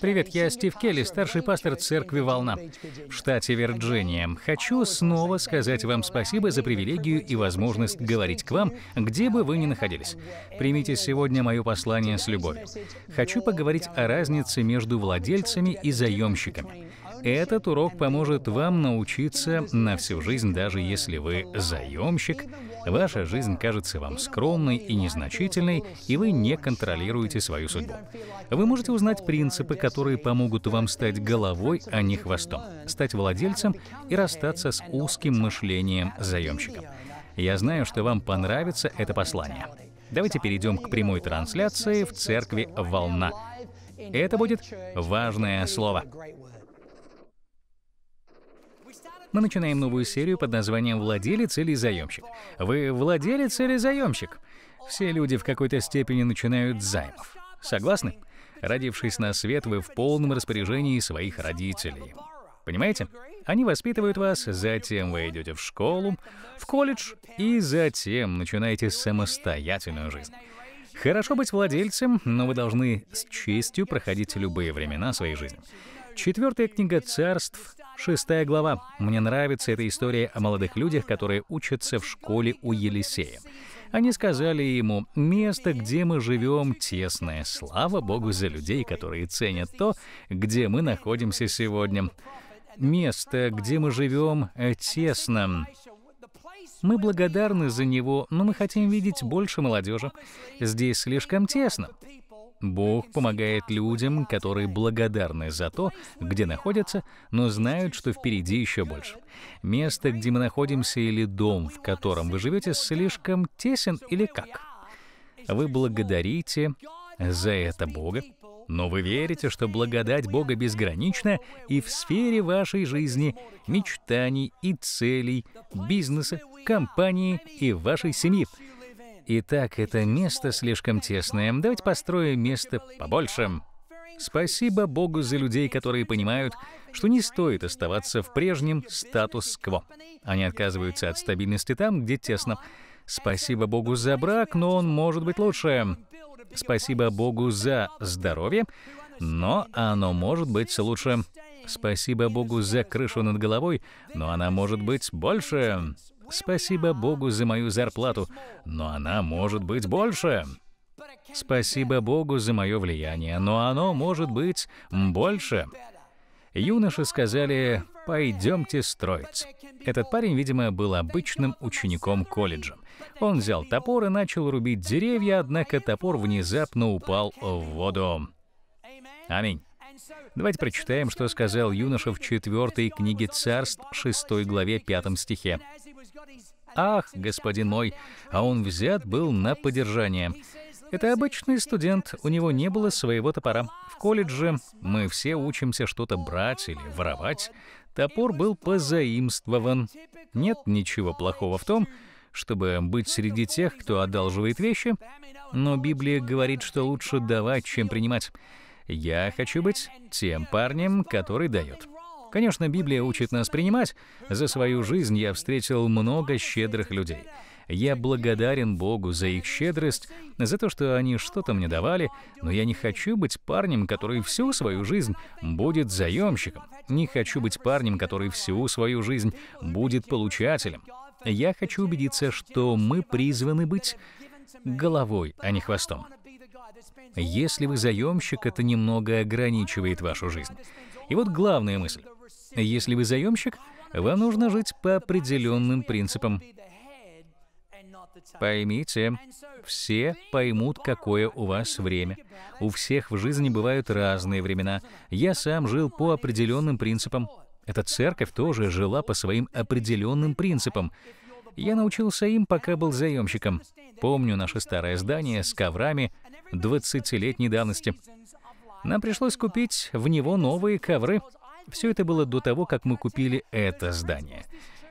Привет, я Стив Келли, старший пастор церкви «Волна» в штате Вирджиния. Хочу снова сказать вам спасибо за привилегию и возможность говорить к вам, где бы вы ни находились. Примите сегодня мое послание с любовью. Хочу поговорить о разнице между владельцами и заемщиками. Этот урок поможет вам научиться на всю жизнь, даже если вы заемщик, Ваша жизнь кажется вам скромной и незначительной, и вы не контролируете свою судьбу. Вы можете узнать принципы, которые помогут вам стать головой, а не хвостом, стать владельцем и расстаться с узким мышлением заемщиком. Я знаю, что вам понравится это послание. Давайте перейдем к прямой трансляции в церкви «Волна». Это будет важное слово мы начинаем новую серию под названием «Владелец или заемщик». Вы владелец или заемщик? Все люди в какой-то степени начинают займов. Согласны? Родившись на свет, вы в полном распоряжении своих родителей. Понимаете? Они воспитывают вас, затем вы идете в школу, в колледж, и затем начинаете самостоятельную жизнь. Хорошо быть владельцем, но вы должны с честью проходить любые времена своей жизни. Четвертая книга царств, шестая глава. Мне нравится эта история о молодых людях, которые учатся в школе у Елисея. Они сказали ему, место, где мы живем, тесное. Слава Богу за людей, которые ценят то, где мы находимся сегодня. Место, где мы живем, э, тесно. Мы благодарны за него, но мы хотим видеть больше молодежи. Здесь слишком тесно. Бог помогает людям, которые благодарны за то, где находятся, но знают, что впереди еще больше. Место, где мы находимся, или дом, в котором вы живете, слишком тесен или как? Вы благодарите за это Бога, но вы верите, что благодать Бога безгранична и в сфере вашей жизни, мечтаний и целей, бизнеса, компании и вашей семьи — Итак, это место слишком тесное. Давайте построим место побольше. Спасибо Богу за людей, которые понимают, что не стоит оставаться в прежнем статус-кво. Они отказываются от стабильности там, где тесно. Спасибо Богу за брак, но он может быть лучше. Спасибо Богу за здоровье, но оно может быть лучше. Спасибо Богу за крышу над головой, но она может быть больше. Спасибо Богу за мою зарплату, но она может быть больше. Спасибо Богу за мое влияние, но оно может быть больше. Юноши сказали, пойдемте строить. Этот парень, видимо, был обычным учеником колледжа. Он взял топор и начал рубить деревья, однако топор внезапно упал в воду. Аминь. Давайте прочитаем, что сказал юноша в четвертой книге царств, шестой главе, пятом стихе. Ах, господин мой, а он взят был на поддержание. Это обычный студент, у него не было своего топора. В колледже мы все учимся что-то брать или воровать. Топор был позаимствован. Нет ничего плохого в том, чтобы быть среди тех, кто одалживает вещи, но Библия говорит, что лучше давать, чем принимать. Я хочу быть тем парнем, который дает. Конечно, Библия учит нас принимать. За свою жизнь я встретил много щедрых людей. Я благодарен Богу за их щедрость, за то, что они что-то мне давали, но я не хочу быть парнем, который всю свою жизнь будет заемщиком. Не хочу быть парнем, который всю свою жизнь будет получателем. Я хочу убедиться, что мы призваны быть головой, а не хвостом. Если вы заемщик, это немного ограничивает вашу жизнь. И вот главная мысль. Если вы заемщик, вам нужно жить по определенным принципам. Поймите, все поймут, какое у вас время. У всех в жизни бывают разные времена. Я сам жил по определенным принципам. Эта церковь тоже жила по своим определенным принципам. Я научился им, пока был заемщиком. Помню наше старое здание с коврами 20-летней давности. Нам пришлось купить в него новые ковры, все это было до того, как мы купили это здание.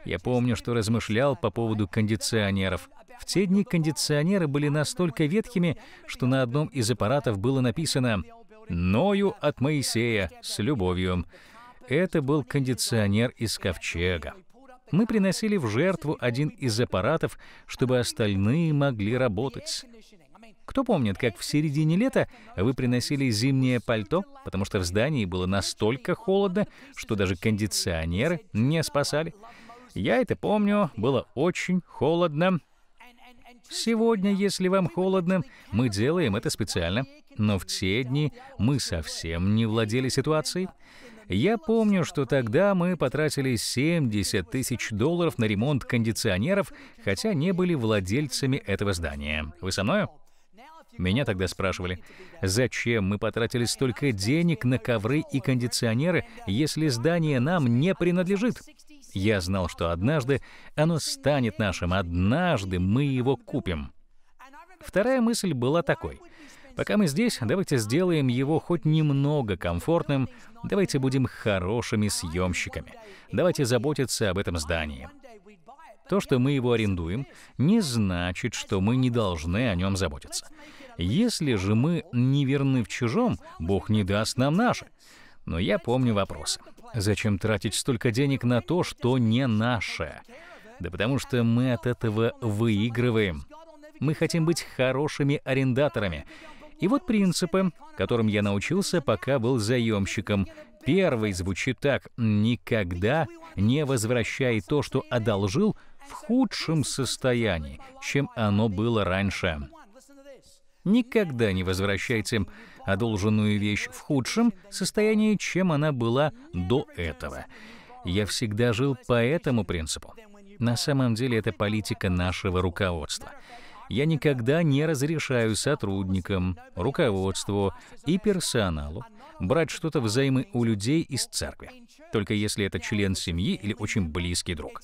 Я помню, что размышлял по поводу кондиционеров. В те дни кондиционеры были настолько ветхими, что на одном из аппаратов было написано «Ною от Моисея с любовью». Это был кондиционер из ковчега. Мы приносили в жертву один из аппаратов, чтобы остальные могли работать. Кто помнит, как в середине лета вы приносили зимнее пальто, потому что в здании было настолько холодно, что даже кондиционеры не спасали? Я это помню, было очень холодно. Сегодня, если вам холодно, мы делаем это специально. Но в те дни мы совсем не владели ситуацией. Я помню, что тогда мы потратили 70 тысяч долларов на ремонт кондиционеров, хотя не были владельцами этого здания. Вы со мною? Меня тогда спрашивали, зачем мы потратили столько денег на ковры и кондиционеры, если здание нам не принадлежит? Я знал, что однажды оно станет нашим, однажды мы его купим. Вторая мысль была такой. Пока мы здесь, давайте сделаем его хоть немного комфортным, давайте будем хорошими съемщиками, давайте заботиться об этом здании. То, что мы его арендуем, не значит, что мы не должны о нем заботиться. Если же мы неверны в чужом, Бог не даст нам наше. Но я помню вопросы. Зачем тратить столько денег на то, что не наше? Да потому что мы от этого выигрываем. Мы хотим быть хорошими арендаторами. И вот принципы, которым я научился, пока был заемщиком. Первый звучит так. Никогда не возвращай то, что одолжил, в худшем состоянии, чем оно было раньше никогда не возвращайте им а одолженную вещь в худшем состоянии, чем она была до этого. Я всегда жил по этому принципу. На самом деле это политика нашего руководства. Я никогда не разрешаю сотрудникам, руководству и персоналу брать что-то взаймы у людей из церкви, только если это член семьи или очень близкий друг.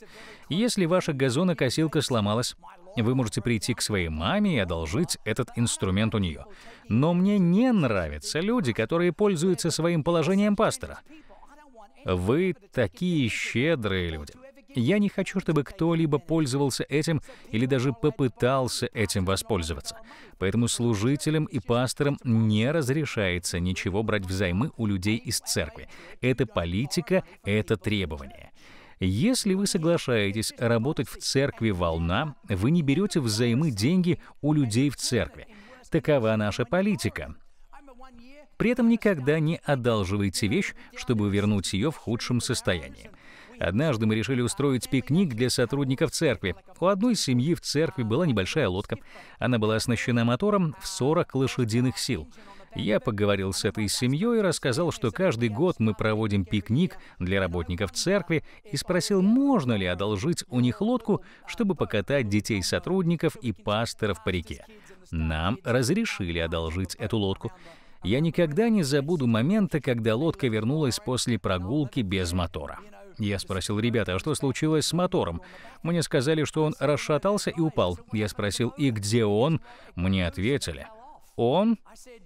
Если ваша газонокосилка сломалась, вы можете прийти к своей маме и одолжить этот инструмент у нее. Но мне не нравятся люди, которые пользуются своим положением пастора. Вы такие щедрые люди. Я не хочу, чтобы кто-либо пользовался этим или даже попытался этим воспользоваться. Поэтому служителям и пасторам не разрешается ничего брать взаймы у людей из церкви. Это политика, это требование. Если вы соглашаетесь работать в церкви «Волна», вы не берете взаймы деньги у людей в церкви. Такова наша политика. При этом никогда не одалживайте вещь, чтобы вернуть ее в худшем состоянии. Однажды мы решили устроить пикник для сотрудников церкви. У одной семьи в церкви была небольшая лодка. Она была оснащена мотором в 40 лошадиных сил. Я поговорил с этой семьей и рассказал, что каждый год мы проводим пикник для работников церкви и спросил, можно ли одолжить у них лодку, чтобы покатать детей сотрудников и пасторов по реке. Нам разрешили одолжить эту лодку. Я никогда не забуду момента, когда лодка вернулась после прогулки без мотора. Я спросил, ребята, а что случилось с мотором? Мне сказали, что он расшатался и упал. Я спросил, и где он? Мне ответили — он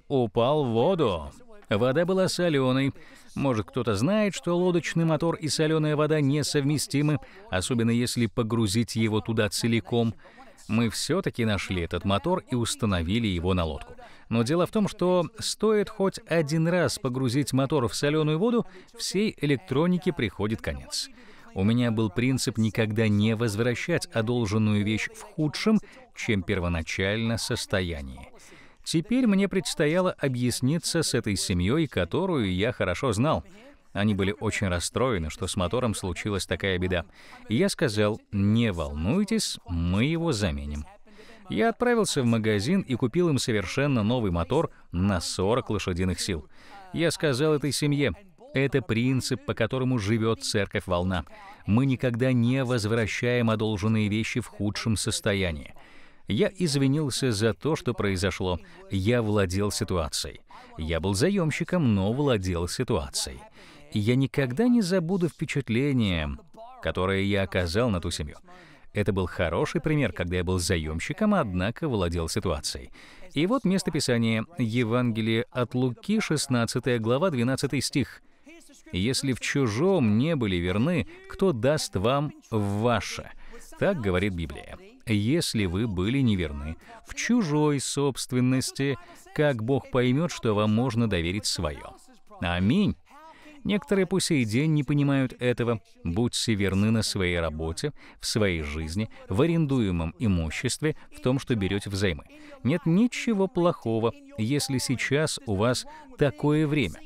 упал в воду. Вода была соленой. Может, кто-то знает, что лодочный мотор и соленая вода несовместимы, особенно если погрузить его туда целиком. Мы все-таки нашли этот мотор и установили его на лодку. Но дело в том, что стоит хоть один раз погрузить мотор в соленую воду, всей электронике приходит конец. У меня был принцип никогда не возвращать одолженную вещь в худшем, чем первоначально состоянии. Теперь мне предстояло объясниться с этой семьей, которую я хорошо знал. Они были очень расстроены, что с мотором случилась такая беда. я сказал, не волнуйтесь, мы его заменим. Я отправился в магазин и купил им совершенно новый мотор на 40 лошадиных сил. Я сказал этой семье, это принцип, по которому живет церковь волна. Мы никогда не возвращаем одолженные вещи в худшем состоянии. Я извинился за то, что произошло. Я владел ситуацией. Я был заемщиком, но владел ситуацией. Я никогда не забуду впечатление, которое я оказал на ту семью. Это был хороший пример, когда я был заемщиком, однако владел ситуацией. И вот местописание Евангелие от Луки, 16 глава, 12 стих. «Если в чужом не были верны, кто даст вам ваше?» Так говорит Библия если вы были неверны в чужой собственности, как Бог поймет, что вам можно доверить свое. Аминь. Некоторые по сей день не понимают этого. Будьте верны на своей работе, в своей жизни, в арендуемом имуществе, в том, что берете взаймы. Нет ничего плохого, если сейчас у вас такое время.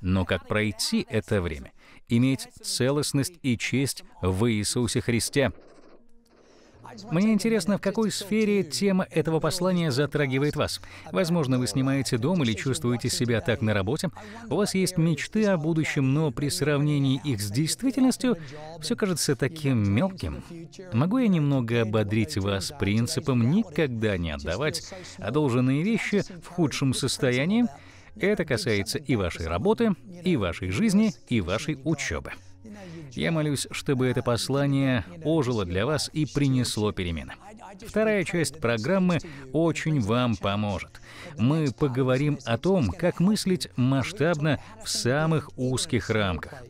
Но как пройти это время? Иметь целостность и честь в Иисусе Христе — мне интересно, в какой сфере тема этого послания затрагивает вас. Возможно, вы снимаете дом или чувствуете себя так на работе. У вас есть мечты о будущем, но при сравнении их с действительностью все кажется таким мелким. Могу я немного ободрить вас принципом никогда не отдавать одолженные вещи в худшем состоянии? Это касается и вашей работы, и вашей жизни, и вашей учебы. Я молюсь, чтобы это послание ожило для вас и принесло перемены. Вторая часть программы очень вам поможет. Мы поговорим о том, как мыслить масштабно в самых узких рамках.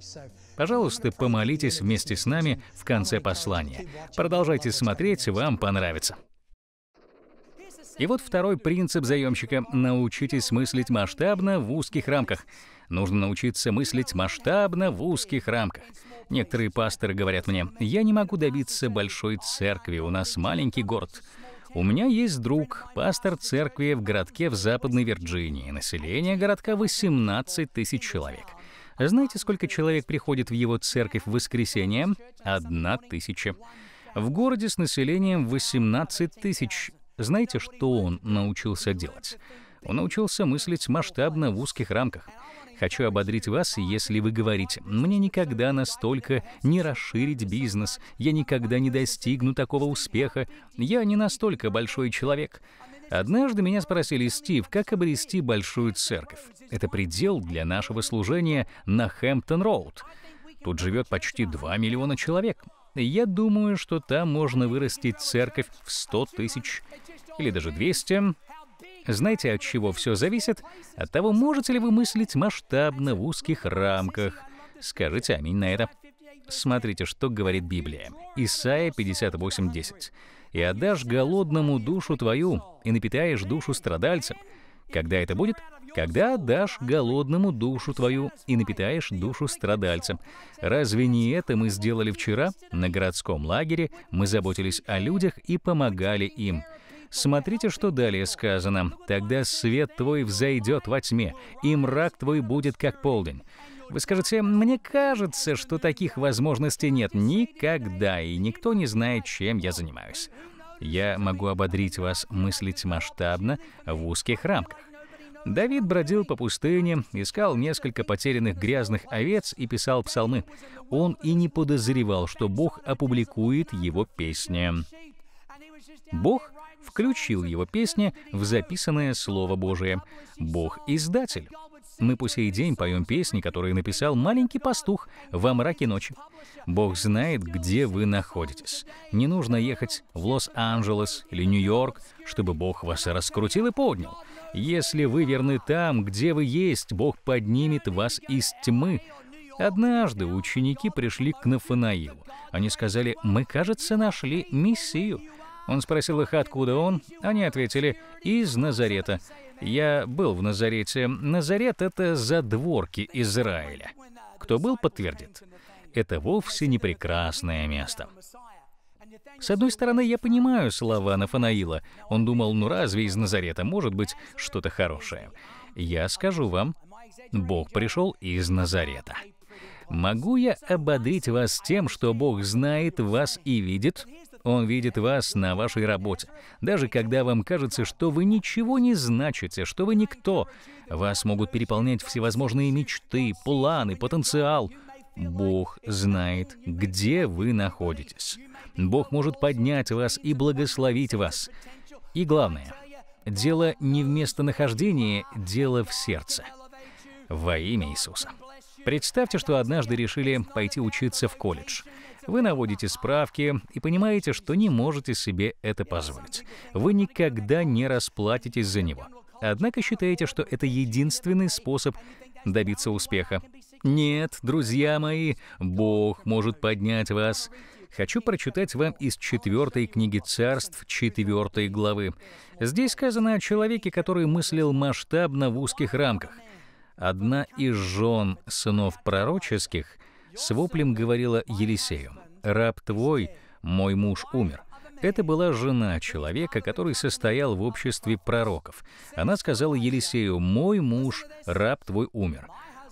Пожалуйста, помолитесь вместе с нами в конце послания. Продолжайте смотреть, вам понравится. И вот второй принцип заемщика – научитесь мыслить масштабно в узких рамках – Нужно научиться мыслить масштабно в узких рамках. Некоторые пасторы говорят мне, я не могу добиться большой церкви, у нас маленький город. У меня есть друг, пастор церкви в городке в Западной Вирджинии. Население городка 18 тысяч человек. Знаете, сколько человек приходит в его церковь в воскресенье? Одна тысяча. В городе с населением 18 тысяч. Знаете, что он научился делать? Он научился мыслить масштабно в узких рамках. Хочу ободрить вас, если вы говорите, мне никогда настолько не расширить бизнес, я никогда не достигну такого успеха, я не настолько большой человек. Однажды меня спросили, Стив, как обрести большую церковь? Это предел для нашего служения на Хэмптон-Роуд. Тут живет почти 2 миллиона человек. Я думаю, что там можно вырастить церковь в 100 тысяч или даже 200. Знаете, от чего все зависит? От того, можете ли вы мыслить масштабно в узких рамках. Скажите аминь на это. Смотрите, что говорит Библия. Исайя 58.10. «И отдашь голодному душу твою, и напитаешь душу страдальцем». Когда это будет? Когда отдашь голодному душу твою и напитаешь душу страдальцем. Разве не это мы сделали вчера? На городском лагере мы заботились о людях и помогали им. Смотрите, что далее сказано. «Тогда свет твой взойдет во тьме, и мрак твой будет как полдень». Вы скажете, мне кажется, что таких возможностей нет никогда, и никто не знает, чем я занимаюсь. Я могу ободрить вас мыслить масштабно в узких рамках. Давид бродил по пустыне, искал несколько потерянных грязных овец и писал псалмы. Он и не подозревал, что Бог опубликует его песни. Бог включил его песни в записанное Слово Божие. Бог — издатель. Мы по сей день поем песни, которые написал маленький пастух во мраке ночи. Бог знает, где вы находитесь. Не нужно ехать в Лос-Анджелес или Нью-Йорк, чтобы Бог вас раскрутил и поднял. Если вы верны там, где вы есть, Бог поднимет вас из тьмы. Однажды ученики пришли к Нафанаилу. Они сказали, мы, кажется, нашли Мессию. Он спросил их, откуда он. Они ответили, из Назарета. Я был в Назарете. Назарет — это задворки Израиля. Кто был, подтвердит. Это вовсе не прекрасное место. С одной стороны, я понимаю слова Нафанаила. Он думал, ну разве из Назарета может быть что-то хорошее? Я скажу вам, Бог пришел из Назарета. Могу я ободрить вас тем, что Бог знает вас и видит? Он видит вас на вашей работе. Даже когда вам кажется, что вы ничего не значите, что вы никто, вас могут переполнять всевозможные мечты, планы, потенциал. Бог знает, где вы находитесь. Бог может поднять вас и благословить вас. И главное, дело не в местонахождении, дело в сердце. Во имя Иисуса. Представьте, что однажды решили пойти учиться в колледж – вы наводите справки и понимаете, что не можете себе это позволить. Вы никогда не расплатитесь за него. Однако считаете, что это единственный способ добиться успеха. Нет, друзья мои, Бог может поднять вас. Хочу прочитать вам из четвертой книги царств, четвертой главы. Здесь сказано о человеке, который мыслил масштабно в узких рамках. Одна из жен сынов пророческих — с воплем говорила Елисею, «Раб твой, мой муж умер». Это была жена человека, который состоял в обществе пророков. Она сказала Елисею, «Мой муж, раб твой умер».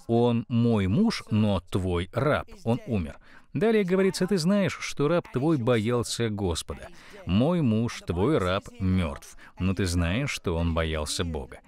«Он мой муж, но твой раб, он умер». Далее говорится, ты знаешь, что раб твой боялся Господа. Мой муж, твой раб, мертв, но ты знаешь, что он боялся Бога.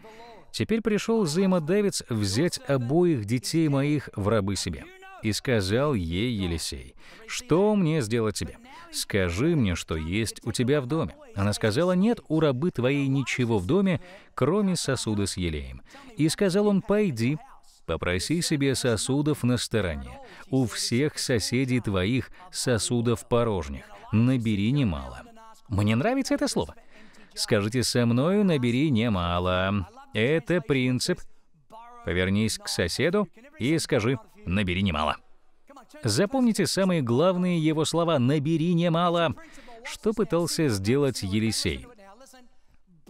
Теперь пришел взаимодавец взять обоих детей моих в рабы себе. И сказал ей Елисей, «Что мне сделать тебе? Скажи мне, что есть у тебя в доме». Она сказала, «Нет у рабы твоей ничего в доме, кроме сосуда с елеем». И сказал он, «Пойди, попроси себе сосудов на стороне, у всех соседей твоих сосудов порожних, набери немало». Мне нравится это слово. Скажите со мною, набери немало. Это принцип. Повернись к соседу и скажи, «Набери немало». Запомните самые главные его слова «набери немало», что пытался сделать Елисей.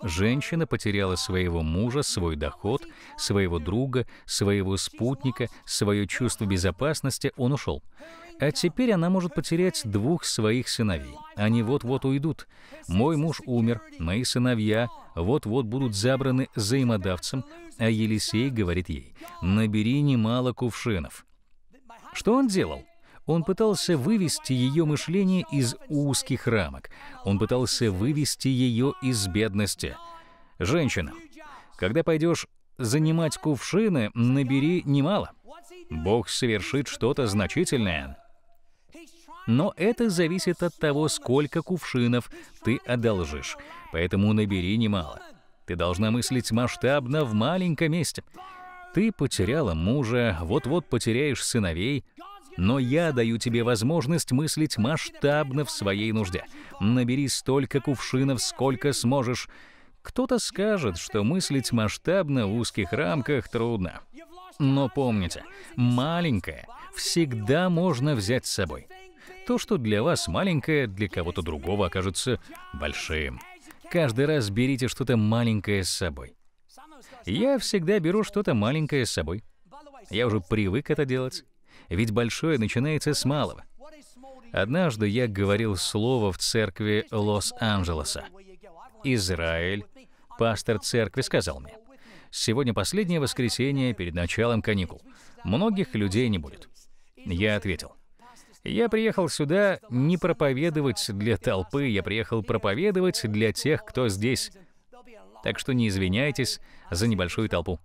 Женщина потеряла своего мужа, свой доход, своего друга, своего спутника, свое чувство безопасности, он ушел. А теперь она может потерять двух своих сыновей. Они вот-вот уйдут. Мой муж умер, мои сыновья вот-вот будут забраны взаимодавцем, а Елисей говорит ей, «Набери немало кувшинов». Что он делал? Он пытался вывести ее мышление из узких рамок. Он пытался вывести ее из бедности. Женщина, когда пойдешь занимать кувшины, набери немало. Бог совершит что-то значительное. Но это зависит от того, сколько кувшинов ты одолжишь. Поэтому набери немало. Ты должна мыслить масштабно в маленьком месте. Ты потеряла мужа, вот-вот потеряешь сыновей, но я даю тебе возможность мыслить масштабно в своей нужде. Набери столько кувшинов, сколько сможешь. Кто-то скажет, что мыслить масштабно в узких рамках трудно. Но помните, маленькое всегда можно взять с собой. То, что для вас маленькое, для кого-то другого окажется большим. Каждый раз берите что-то маленькое с собой я всегда беру что-то маленькое с собой. Я уже привык это делать, ведь большое начинается с малого. Однажды я говорил слово в церкви Лос-Анджелеса. Израиль, пастор церкви, сказал мне, «Сегодня последнее воскресенье перед началом каникул. Многих людей не будет». Я ответил, я приехал сюда не проповедовать для толпы, я приехал проповедовать для тех, кто здесь так что не извиняйтесь за небольшую толпу.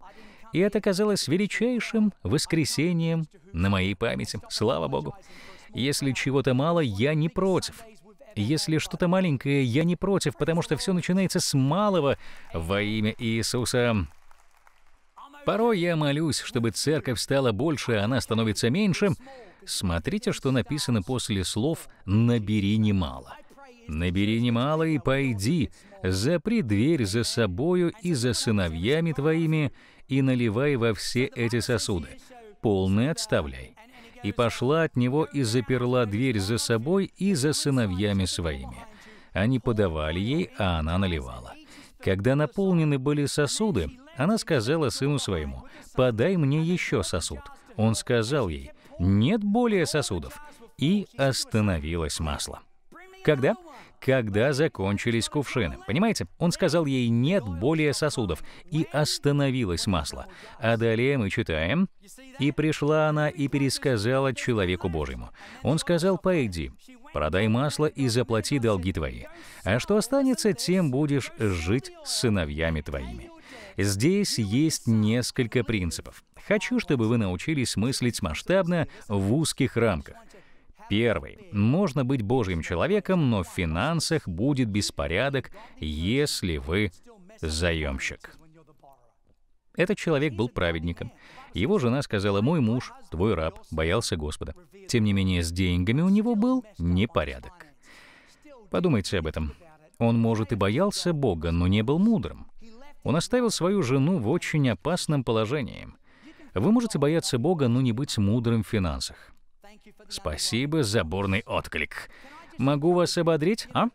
И это казалось величайшим воскресением на моей памяти, слава Богу. Если чего-то мало, я не против. Если что-то маленькое, я не против, потому что все начинается с малого во имя Иисуса. Порой я молюсь, чтобы церковь стала больше, а она становится меньше. Смотрите, что написано после слов «набери немало». Набери немало и пойди, запри дверь за собою и за сыновьями твоими, и наливай во все эти сосуды, полные отставляй. И пошла от него и заперла дверь за собой и за сыновьями своими. Они подавали ей, а она наливала. Когда наполнены были сосуды, она сказала сыну своему, «Подай мне еще сосуд». Он сказал ей, «Нет более сосудов». И остановилось масло. Когда? когда закончились кувшины. Понимаете? Он сказал ей «нет более сосудов» и остановилось масло. А далее мы читаем «И пришла она и пересказала человеку Божьему». Он сказал «пойди, продай масло и заплати долги твои, а что останется, тем будешь жить с сыновьями твоими». Здесь есть несколько принципов. Хочу, чтобы вы научились мыслить масштабно в узких рамках – Первый. Можно быть Божьим человеком, но в финансах будет беспорядок, если вы заемщик. Этот человек был праведником. Его жена сказала, «Мой муж, твой раб, боялся Господа». Тем не менее, с деньгами у него был непорядок. Подумайте об этом. Он, может, и боялся Бога, но не был мудрым. Он оставил свою жену в очень опасном положении. Вы можете бояться Бога, но не быть мудрым в финансах. Спасибо за бурный отклик. Могу вас ободрить, а?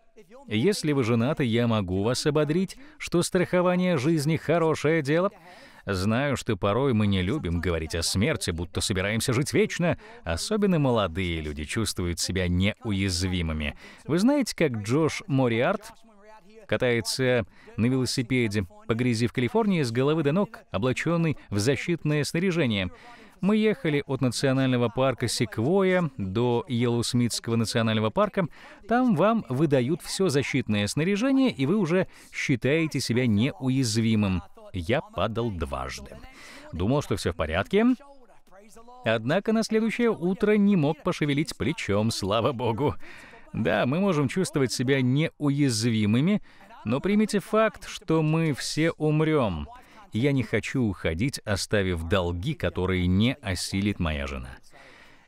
Если вы женаты, я могу вас ободрить, что страхование жизни – хорошее дело. Знаю, что порой мы не любим говорить о смерти, будто собираемся жить вечно. Особенно молодые люди чувствуют себя неуязвимыми. Вы знаете, как Джош Мориарт катается на велосипеде по грязи в Калифорнии с головы до ног, облаченный в защитное снаряжение – мы ехали от национального парка Секвоя до Йеллоусмитского национального парка. Там вам выдают все защитное снаряжение, и вы уже считаете себя неуязвимым. Я падал дважды. Думал, что все в порядке. Однако на следующее утро не мог пошевелить плечом, слава богу. Да, мы можем чувствовать себя неуязвимыми, но примите факт, что мы все умрем. Я не хочу уходить, оставив долги, которые не осилит моя жена.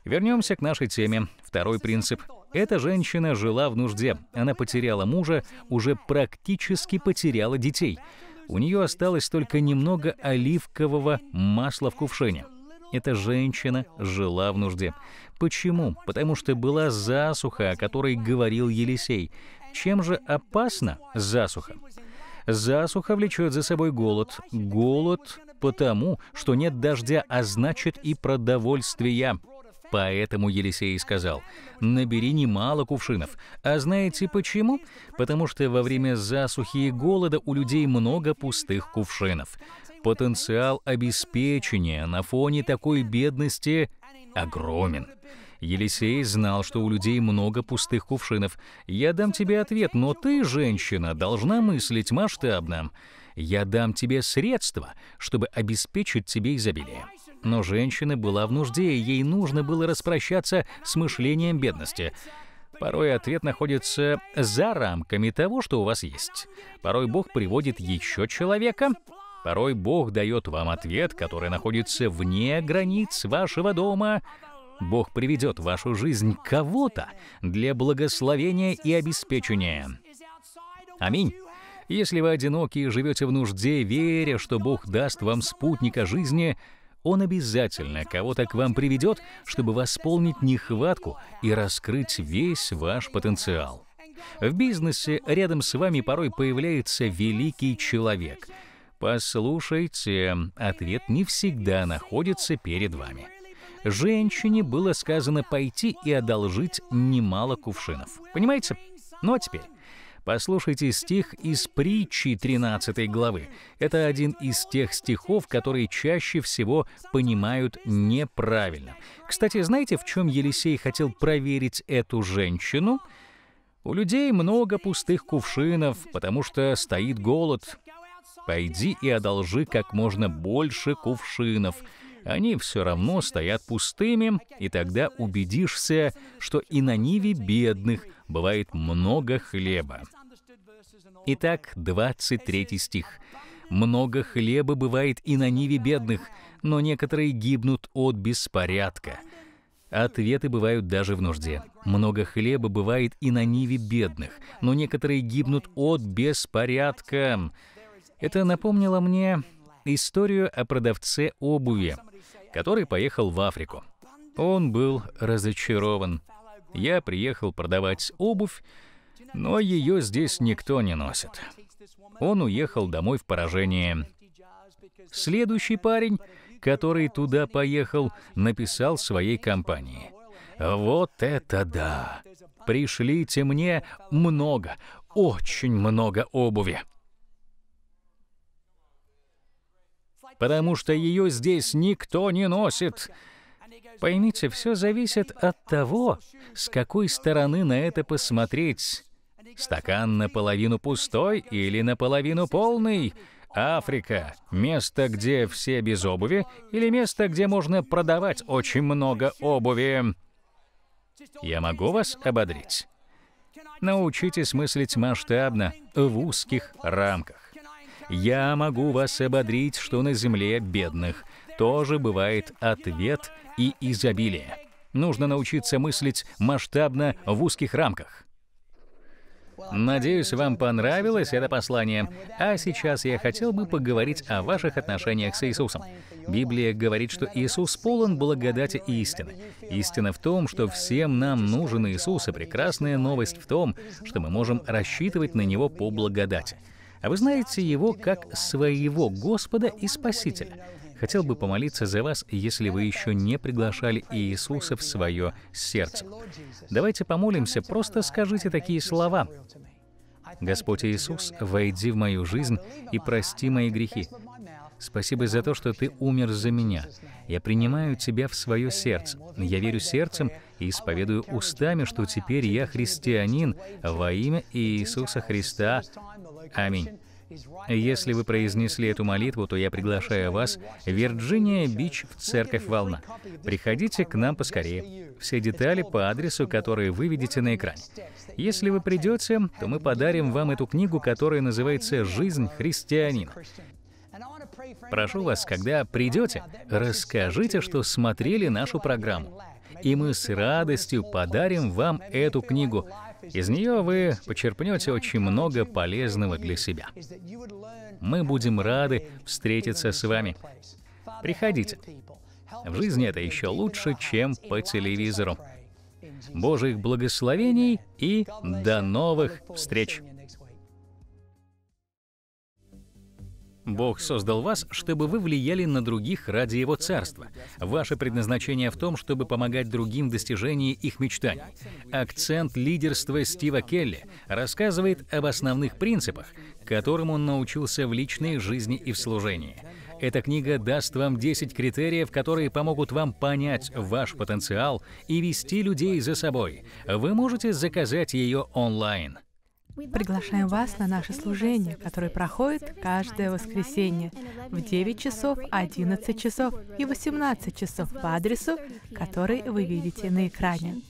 Вернемся к нашей теме. Второй принцип. Эта женщина жила в нужде. Она потеряла мужа, уже практически потеряла детей. У нее осталось только немного оливкового масла в кувшине. Эта женщина жила в нужде. Почему? Потому что была засуха, о которой говорил Елисей. Чем же опасна засуха? Засуха влечет за собой голод. Голод потому, что нет дождя, а значит и продовольствия. Поэтому Елисей сказал, «Набери немало кувшинов». А знаете почему? Потому что во время засухи и голода у людей много пустых кувшинов. Потенциал обеспечения на фоне такой бедности огромен. Елисей знал, что у людей много пустых кувшинов. «Я дам тебе ответ, но ты, женщина, должна мыслить масштабно. Я дам тебе средства, чтобы обеспечить тебе изобилие». Но женщина была в нужде, и ей нужно было распрощаться с мышлением бедности. Порой ответ находится за рамками того, что у вас есть. Порой Бог приводит еще человека, Порой Бог дает вам ответ, который находится вне границ вашего дома. Бог приведет в вашу жизнь кого-то для благословения и обеспечения. Аминь. Если вы одиноки и живете в нужде, веря, что Бог даст вам спутника жизни, Он обязательно кого-то к вам приведет, чтобы восполнить нехватку и раскрыть весь ваш потенциал. В бизнесе рядом с вами порой появляется великий человек. Послушайте, ответ не всегда находится перед вами женщине было сказано пойти и одолжить немало кувшинов. Понимаете? Ну а теперь... Послушайте стих из притчи 13 главы. Это один из тех стихов, которые чаще всего понимают неправильно. Кстати, знаете, в чем Елисей хотел проверить эту женщину? У людей много пустых кувшинов, потому что стоит голод. Пойди и одолжи как можно больше кувшинов они все равно стоят пустыми, и тогда убедишься, что и на ниве бедных бывает много хлеба. Итак, 23 стих. «Много хлеба бывает и на ниве бедных, но некоторые гибнут от беспорядка». Ответы бывают даже в нужде. Много хлеба бывает и на ниве бедных, но некоторые гибнут от беспорядка. Это напомнило мне историю о продавце обуви, который поехал в Африку. Он был разочарован. Я приехал продавать обувь, но ее здесь никто не носит. Он уехал домой в поражение. Следующий парень, который туда поехал, написал своей компании. «Вот это да! Пришлите мне много, очень много обуви!» потому что ее здесь никто не носит. Поймите, все зависит от того, с какой стороны на это посмотреть. Стакан наполовину пустой или наполовину полный? Африка – место, где все без обуви, или место, где можно продавать очень много обуви? Я могу вас ободрить? Научитесь мыслить масштабно, в узких рамках. Я могу вас ободрить, что на земле бедных тоже бывает ответ и изобилие. Нужно научиться мыслить масштабно в узких рамках. Надеюсь, вам понравилось это послание. А сейчас я хотел бы поговорить о ваших отношениях с Иисусом. Библия говорит, что Иисус полон благодати и истины. Истина в том, что всем нам нужен Иисус, и прекрасная новость в том, что мы можем рассчитывать на Него по благодати а вы знаете Его как своего Господа и Спасителя. Хотел бы помолиться за вас, если вы еще не приглашали Иисуса в свое сердце. Давайте помолимся, просто скажите такие слова. Господь Иисус, войди в мою жизнь и прости мои грехи. Спасибо за то, что Ты умер за меня. Я принимаю Тебя в свое сердце. Я верю сердцем и исповедую устами, что теперь я христианин во имя Иисуса Христа. Аминь. Если вы произнесли эту молитву, то я приглашаю вас в Вирджиния Бич в Церковь Волна. Приходите к нам поскорее. Все детали по адресу, который вы видите на экране. Если вы придете, то мы подарим вам эту книгу, которая называется «Жизнь христианина». Прошу вас, когда придете, расскажите, что смотрели нашу программу. И мы с радостью подарим вам эту книгу из нее вы почерпнете очень много полезного для себя. Мы будем рады встретиться с вами. Приходите. В жизни это еще лучше, чем по телевизору. Божьих благословений и до новых встреч! Бог создал вас, чтобы вы влияли на других ради Его Царства. Ваше предназначение в том, чтобы помогать другим в достижении их мечтаний. Акцент лидерства Стива Келли рассказывает об основных принципах, которым он научился в личной жизни и в служении. Эта книга даст вам 10 критериев, которые помогут вам понять ваш потенциал и вести людей за собой. Вы можете заказать ее онлайн. Приглашаем вас на наше служение, которое проходит каждое воскресенье в 9 часов, 11 часов и 18 часов по адресу, который вы видите на экране.